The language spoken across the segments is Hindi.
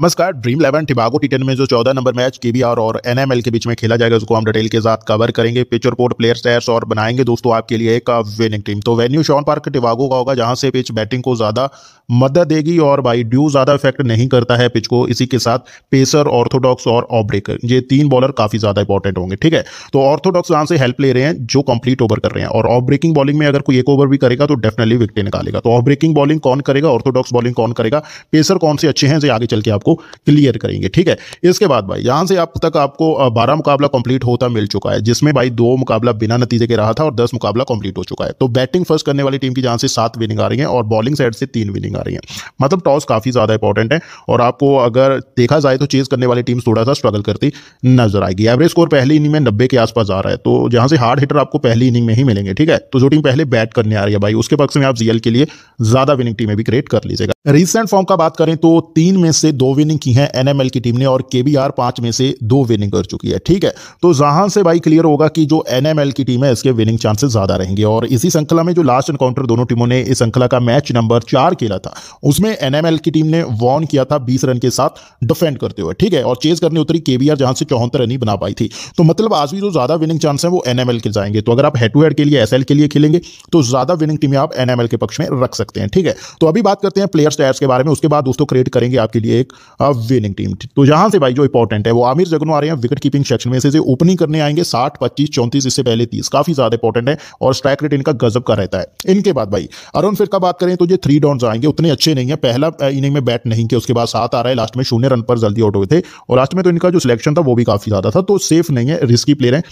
नमस्कार ड्रीम इलेवन टिबागो टी में जो चौदह नंबर मैच आर और एल के बीच में खेला जाएगा उसको हम डिटेल के साथ कवर करेंगे पिच रिपोर्ट प्लेयर स्टैट्स और बनाएंगे दोस्तों आपके लिए एक विनिंग टीम तो वेन्यू शॉन पार्क टिबागो का होगा जहां से पिच बैटिंग को ज़्यादा मदद देगी और बाई ड्यू ज़्यादा इफेक्ट नहीं करता है पिच को इसी के साथ पेसर ऑर्थोडॉक्स और ऑब्रेकर ये तीन बॉलर काफ़ी ज़्यादा इंपॉर्टेंट होंगे ठीक है तो ऑर्थोडॉक्स यहाँ से हेल्प ले रहे हैं जो कंप्लीट ओवर कर रहे हैं और ऑफ ब्रेकिंग बॉलिंग में अगर कोई एक ओवर भी करेगा तो डेफिनेटली विकटे निकालेगा तो ऑफ ब्रेकिंग बॉलिंग कौन करेगा ऑर्थोडॉक्स बॉलिंग कौन करेगा पेसर कौन से अच्छे हैं जो आगे चल के आपको आपको क्लियर करेंगे ठीक है इसके बाद भाई यहां से अब तक आपको बारह मुकाबला कंप्लीट होता मिल चुका है जिसमें भाई दो मुकाबला बिना नतीजे के रहा था और दस मुकाबला कंप्लीट हो चुका है तो बैटिंग फर्स्ट करने वाली टीम की जहां से सात विनिंग आ रही है और बॉलिंग साइड से तीन विनिंग आ रही है मतलब टॉस काफ़ी ज़्यादा इंपॉर्टेंट है और आपको अगर देखा जाए तो चेज़ करने वाली टीम थोड़ा सा स्ट्रगल करती नजर आएगी एवरेज स्कोर पहली इनिंग में नब्बे के आसपास आ रहा है तो जहां से हार्ड हिटर आपको पहली इनिंग में ही मिलेंगे ठीक है तो जो टीम पहले बैट करने आ रही है भाई उसके पक्ष में आप जीएल के लिए ज़्यादा विनिंग टीमें भी क्रिएट कर लीजिएगा रिसेंट फॉर्म का बात करें तो तीन में से दो विनिंग की हैं एनएमएल की टीम ने और के बी आर पांच में से दो विनिंग कर चुकी है ठीक है तो जहां से भाई क्लियर होगा कि जो एनएमएल की टीम है इसके विनिंग चांसेस ज्यादा रहेंगे और इसी श्रृंखला में जो लास्ट एनकाउंटर दोनों टीमों ने इस श्रृंखला का मैच नंबर चार खेला था उसमें एनएमएल की टीम ने वॉन किया था बीस रन के साथ डिफेंड करते हुए ठीक है और चेज करने उतरी के बी आर जहां से चौहत्तर रन ही बना पाई थी तो मतलब आज भी जो ज्यादा विनिंग चांस है वो एनएमएल के जाएंगे तो अगर आप हेड टू हेड के लिए एसएल के लिए खेलेंगे तो ज्यादा विनिंग टीमें आप एनएमएल के पक्ष में रख सकते हैं ठीक है तो अभी बात करते हैं प्लेयर स्टैट्स के बारे में उसके बाद दोस्तों क्रिएट करेंगे आपके लिए एक विनिंग टीम तो यहां से भाई जो इंपॉर्टेंट है वो आमिर जगनू आ रहे हैं विकेट कीपिंग सेक्शन में से, ओपनिंग करने आएंगे साठ पच्चीस चौंतीस इससे पहले तीस काफी ज्यादा इंपॉर्टेंट है और स्ट्राइक रेट इनका गजब का रहता है इनके बाद भाई अरुण फिर का बात करें तो ये थ्री डाउन आएंगे उतने अच्छे नहीं है पहला इनिंग में बैट नहीं किया उसके बाद सात आ रहा है लास्ट में शून्य रन पर जल्दी आउट हुए थे और लास्ट में तो इनका जो सिलेक्शन था वो भी काफी ज्यादा था तो सेफ नहीं है रिस्की प्लेयर है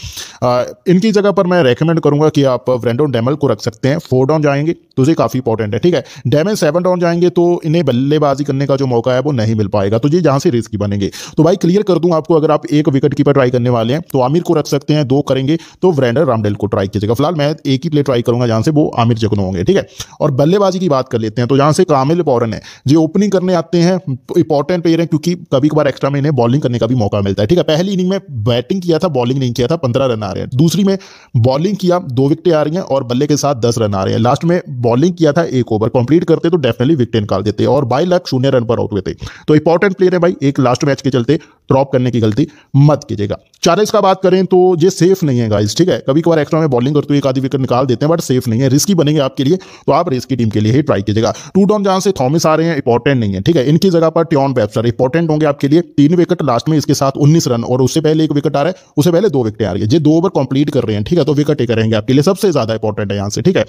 इनकी जगह पर मैं रेकमेंड करूंगा कि आप ब्रेंडोन डेमल को रख सकते हैं फोर डाउन जाएंगे तो ये काफी इंपॉर्टेंट है ठीक है डेमल सेवन डाउन जाएंगे तो इन्हें बल्लेबाजी करने का जो मौका है वो नहीं मिल पाएगा पाएगा तो ये यहां से रिस्क बनेंगे तो भाई क्लियर कर दूं आपको अगर आप एक विकेट कीपर ट्राई करने वाले हैं तो आमिर को रख सकते हैं दो करेंगे तो वरेंडर रामडेल को ट्राई कीजिएगा फिलहाल मैं एक ही प्ले ट्राई करूंगा जहां से वो आमिर जगनो होंगे ठीक है और बल्लेबाजी की बात कर लेते हैं तो यहाँ से कामिल पौरन है जो ओपनिंग करने आते हैं इंपॉर्टेंट प्लेयर है क्योंकि कभी कभार एक्स्ट्रा में इन्हें बॉलिंग करने का भी मौका मिलता है ठीक है पहली इनिंग में बैटिंग किया था बॉलिंग नहीं किया था पंद्रह रन आ रहे हैं दूसरी में बॉलिंग किया दो विकटें आ रही हैं और बल्ले के साथ दस रन आ रहे हैं लास्ट में बॉलिंग किया था एक ओवर कंप्लीट करते तो डेफिनेटली विकटें निकाल देते और बाई लक शून्य रन पर आउट हुए थे तो इंपॉर्टेंट प्लेयर है भाई एक लास्ट मैच के चलते ड्रॉप करने की गलती मत कीजिएगा चार्जेस का बात करें तो ये सेफ नहीं है गाइस ठीक है कभी कभार एक्स्ट्रा में बॉलिंग करते हुए एक आधी विकेट निकाल देते हैं बट सेफ नहीं है रिस्की बनेंगे आपके लिए तो आप रिस्की टीम के लिए ही ट्राई कीजिएगा टू डॉन जहां से थॉमस आ रहे हैं इंपॉर्टेंट नहीं है ठीक है इनकी जगह पर टॉन वेबसर इंपॉर्टेंट होंगे आपके लिए तीन विकेट लास्ट में इसके साथ उन्नीस रन और उससे पहले एक विकेट आ रहा है उससे पहले दो विकेट आ रही है जो दो ओवर कंप्लीट कर रहे हैं ठीक है तो एक करेंगे आपके लिए सबसे ज्यादा इंपॉर्टेंट है यहाँ से ठीक है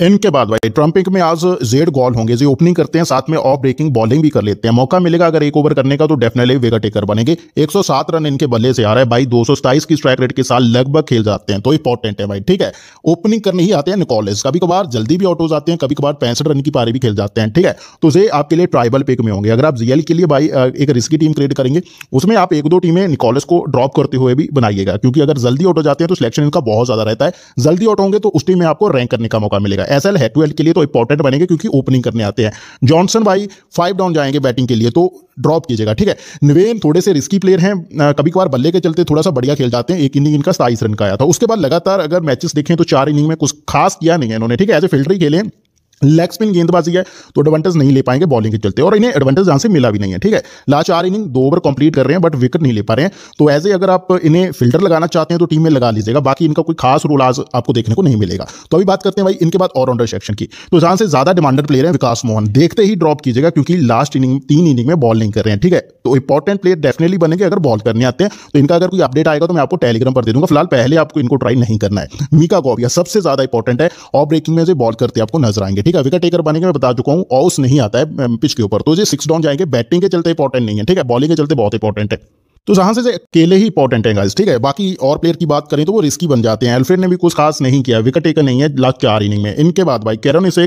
इनके बाद भाई ट्रम्पिंग में आज जेड गॉल होंगे जो ओपनिंग करते हैं साथ में ऑफ ब्रेकिंग बॉलिंग भी कर लेते हैं मौका मिलेगा अगर एक ओवर करने का तो डेफिनेटली विकेट टेकर बनेंगे 107 रन इनके बल्ले से आ रहा है भाई दो की स्ट्राइक रेट के साथ लगभग खेल जाते हैं तो इंपॉर्टेंट है भाई ठीक है ओपनिंग करने ही आते हैं निकॉलेज कभी कभार जल्दी भी आउट हो जाते हैं कभी कभार पैंसठ रन की पारी भी खेल जाते हैं ठीक है तो जे आपके लिए ट्राइबल पिक में होंगे अगर आप जीएल के लिए भाई एक रिस्की टीम क्रिएट करेंगे उसमें आप एक दो टीमें निकोलस को ड्रॉप करते हुए भी बनाइएगा क्योंकि अगर जल्दी आउट हो जाते हैं तो सिलेक्शन इनका बहुत ज्यादा रहता है जल्दी आउट होंगे तो उस टीम में आपको रैंक करने का मौका मिलेगा जाएगा एस एल है ट्वेल्व के लिए तो इंपॉर्टेंट बनेंगे क्योंकि ओपनिंग करने आते हैं जॉनसन भाई फाइव डाउन जाएंगे बैटिंग के लिए तो ड्रॉप कीजिएगा ठीक है निवेन थोड़े से रिस्की प्लेयर हैं कभी कभार बल्ले के चलते थोड़ा सा बढ़िया खेल जाते हैं एक इनिंग इनका सताईस रन का आया था उसके बाद लगातार अगर मैचेस देखें तो चार इनिंग में कुछ खास किया नहीं है इन्होंने ठीक है एज ए फिल्टर ही खेले लेग स्पिन गेंदबाजी है तो एडवांटेज नहीं ले पाएंगे बॉलिंग के चलते और इन्हें एडवांटेज यहाँ से मिला भी नहीं है ठीक है लास्ट चार इनिंग दो ओवर कंप्लीट कर रहे हैं बट विकेट नहीं ले पा रहे हैं तो एज ए अगर आप इन्हें फिल्टर लगाना चाहते हैं तो टीम में लगा लीजिएगा बाकी इनका कोई खास रोल आज आपको देखने को नहीं मिलेगा तो अभी बात करते हैं भाई इनके बाद ऑलराउंडर सेक्शन की तो जहाँ से ज्यादा डिमांडेड प्लेयर है विकास मोहन देखते ही ड्रॉप कीजिएगा क्योंकि लास्ट इनिंग तीन इनिंग में बॉल नहीं कर रहे हैं ठीक है तो इंपॉर्टेंट प्लेयर डेफिनेटली बनेंगे अगर बॉल करने आते हैं तो इनका अगर कोई अपडेट आएगा तो मैं आपको टेलीग्राम पर दे दूंगा फिलहाल पहले आपको इनको ट्राई नहीं करना है मीका गोविया सबसे ज्यादा इंपॉर्टेंट है और ब्रेकिंग में जो बॉल करते आपको नजर आएंगे ठीक ठीक है विकेट टेकर बने के मैं बता चुका हूँ ऑस नहीं आता है पिच के ऊपर तो ये सिक्स डाउन जाएंगे बैटिंग के चलते इंपॉर्टेंट नहीं है ठीक है बॉलिंग के चलते बहुत इंपॉर्टेंट है तो जहां से अकेले ही इंपॉर्टेंट है गाइस ठीक है बाकी और प्लेयर की बात करें तो वो रिस्की बन जाते हैं एल्फ्रेड ने भी कुछ खास नहीं किया विकेट टेकर नहीं है लास्ट चार इनिंग में इनके बाद भाई केरन इसे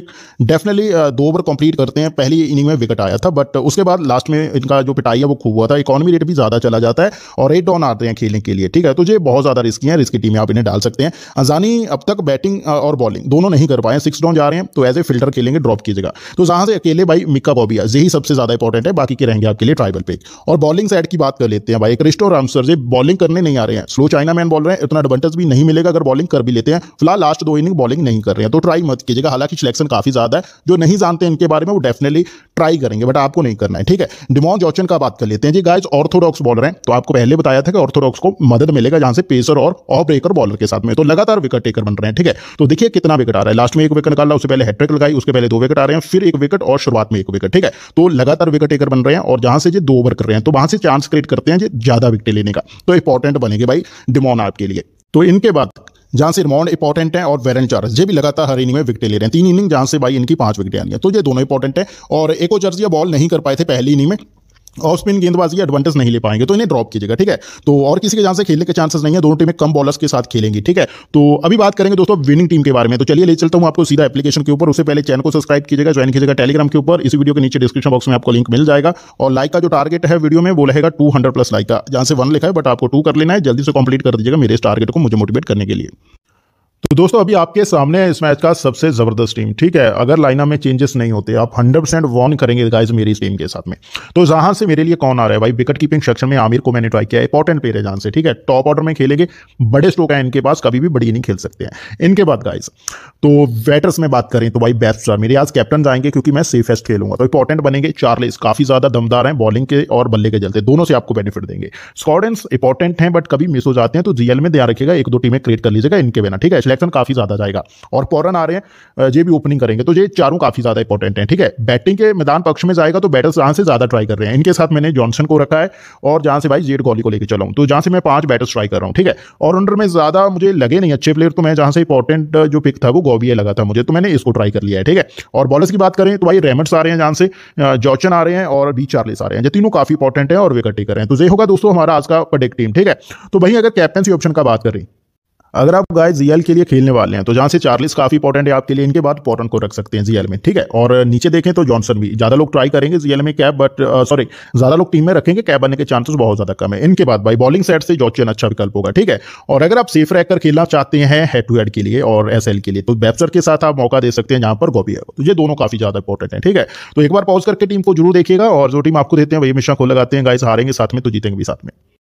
डेफिनेटली दो ओवर कंप्लीट करते हैं पहली इनिंग में विकेट आया था बट उसके बाद लास्ट में इनका जो पिटाई है वो खूब हुआ था इकोनॉमी रेट भी ज़्यादा चला जाता है और एट डॉन आते हैं खेलने के लिए ठीक है तो ये बहुत ज़्यादा रिस्की है रिस्की टीम में आप इन्हें डाल सकते हैं अजानी अब तक बैटिंग और बॉलिंग दोनों नहीं कर पाए सिक्स डाउन जा रहे हैं तो एज ए फिल्टर खेलेंगे ड्रॉप की जगह तो जहां से अकेले भाई मिक्का बॉबिया यही सबसे ज़्यादा इंपॉर्टेंट है बाकी के रहेंगे आपके लिए ट्राइबल पे और बॉलिंग साइड की बात कर लेते हैं भाई क्रिस्टो रामसर जी बॉलिंग करने नहीं आ रहे हैं स्लो चाइना मैन बोल रहे हैं इतना एडवांटेज भी नहीं मिलेगा अगर बॉलिंग कर भी लेते हैं फिलहाल लास्ट दो इनिंग बॉलिंग नहीं कर रहे हैं तो ट्राई मत कीजिएगा हालांकि सिलेक्शन काफी ज्यादा है जो नहीं जानते इनके बारे में वो डेफिनेटली ट्राई करेंगे बट आपको नहीं करना है ठीक है डिमोन जॉचन का बात कर लेते हैं जी गाइज ऑर्थोडॉक्स बॉल रहे हैं तो आपको पहले बताया था कि ऑर्थोडॉक्स को मदद मिलेगा जहां से पेसर और ऑफ ब्रेकर बॉलर के साथ में तो लगातार विकेट टेकर बन रहे हैं ठीक है तो देखिए कितना विकेट आ रहा है लास्ट में एक विकेट निकाला उससे पहले हेट्रिक लगाई उसके पहले दो विकेट आ रहे हैं फिर एक विकेट और शुरुआत में एक विकेट ठीक है तो लगातार विकेट टेकर बन रहे हैं और जहां से दो ओवर कर रहे हैं तो वहां से चांस क्रिएट करते हैं ज़्यादा विकटे लेने का तो इंपॉर्टेंट बनेगी भाई डिमोन आपके लिए तो इनके बाद जहां से रिमाउंड इंपॉर्टेंट है और वेरन चार्ज ये भी लगातार हर इनिंग में विकटे ले रहे हैं तीन इनिंग जहां से भाई इनकी पांच विकटें आनी है तो ये दोनों इंपॉर्टेंट है और एक एको जर्जिया बॉल नहीं कर पाए थे पहली इनिंग में ऑफ स्पिन गेंदबाजी एडवांटेज नहीं ले पाएंगे तो इन्हें ड्रॉप कीजिएगा ठीक है तो और किसी के जहाँ से खेलने के चांसेस नहीं है दोनों टीमें कम बॉलर्स के साथ खेलेंगी ठीक है तो अभी बात करेंगे दोस्तों विनिंग टीम के बारे में तो चलिए ले चलता हूँ आपको सीधा एप्लीकेशन के ऊपर उससे पहले चैनल को सब्सक्राइब कीजिएगा ज्वाइन कीजिएगा टेलीग्राम के ऊपर इस वीडियो के नीचे डिस्क्रिप्शन बॉक्स में आपको लिंक मिल जाएगा और लाइक का जो टारगेट है वीडियो में वो रहेगा टू प्लस लाइक का जहाँ से वन लिखा है बट आपको टू कर लेना है जल्दी से कंप्लीट कर दीजिएगा मेरे इस टारगेट को मुझे मोटिवेट करने के लिए तो दोस्तों अभी आपके सामने इस मैच का सबसे जबरदस्त टीम ठीक है अगर लाइना में चेंजेस नहीं होते आप 100 परसेंट वॉन करेंगे गाइज मेरी इस टीम के साथ में तो जहां से मेरे लिए कौन आ रहा है भाई विकेट कीपिंग सेक्शन में आमिर को मैंने ट्राई किया इंपॉर्टेंट प्लेयर है जहां से ठीक है टॉप ऑर्डर में खेलेंगे बड़े स्टोक है इनके पास कभी भी बड़ी नहीं खेल सकते हैं इनके बाद गाइज तो बैटर्स में बात करें तो भाई बेस्ट मेरे आज कैप्टन जाएंगे क्योंकि मैं सेफेस्ट खेलूंगा तो इंपॉर्टेंट बनेंगे चार्लिस काफी ज्यादा दमदार है बॉलिंग के और बल्ले के चलते दोनों से आपको बेनिफिट देंगे स्कॉडेंस इंपॉर्टेंट है बट कभी मिस हो जाते हैं तो जीएल में ध्यान रखिएगा एक दो टीमें क्रिएट कर लीजिएगा इनके बिना ठीक है जैक्सन काफ़ी ज़्यादा जाएगा और पॉरन आ रहे हैं ये भी ओपनिंग करेंगे तो ये चारों काफ़ी ज़्यादा इंपॉर्टेंट हैं ठीक है बैटिंग के मैदान पक्ष में जाएगा तो बैटर्स जहां से ज़्यादा ट्राई कर रहे हैं इनके साथ मैंने जॉनसन को रखा है और जहां से भाई जेड कॉली को लेकर चलाऊँ तो जहां से मैं पांच बैटर्स ट्राई कर रहा हूँ ठीक है और अंडर में ज़्यादा मुझे लगे नहीं अच्छे प्लेयर तो मैं जहां से इंपॉर्टेंट जो पिक था वो गोबी लगा था मुझे तो मैंने इसको ट्राई कर लिया है ठीक है और बॉलर्स की बात करें तो भाई रेमट्स आ रहे हैं जहां से जॉचन आ रहे हैं और बी चार्लिस आ रहे हैं जो तीनों काफ़ी इंपॉर्टेंट है और विकेट टेकर हैं तो ये होगा दोस्तों हमारा आज का प्रोडक्ट टीम ठीक है तो भाई अगर कैप्टनसी ऑप्शन का बात करें अगर आप गाय जीएल के लिए खेलने वाले हैं तो जहां से चार्लिस काफी इंपॉर्टेंट है आपके लिए इनके बाद पॉटन को रख सकते हैं जीएल में ठीक है और नीचे देखें तो जॉनसन भी ज्यादा लोग ट्राई करेंगे जीएल में कैब बट सॉरी ज्यादा लोग टीम में रखेंगे कैब बनने के चांसेस बहुत ज्यादा कम है इनके बाद भाई बॉलिंग साइड से जॉचन अच्छा विकल्प होगा ठीक है और अगर आप सेफ रहकर खेलना चाहते हैं हेड टू हेड के लिए और एस के लिए तो बैप्सर के साथ आप मौका दे सकते हैं जहां पर है तो ये दोनों काफी ज्यादा इंपॉर्टेंट है ठीक है तो एक बार पॉज करके टीम को जरूर देखिएगा और जो टीम आपको देते हैं वही हमेशा को लगाते हैं गाइस हारेंगे साथ में तो जीतेंगे भी साथ में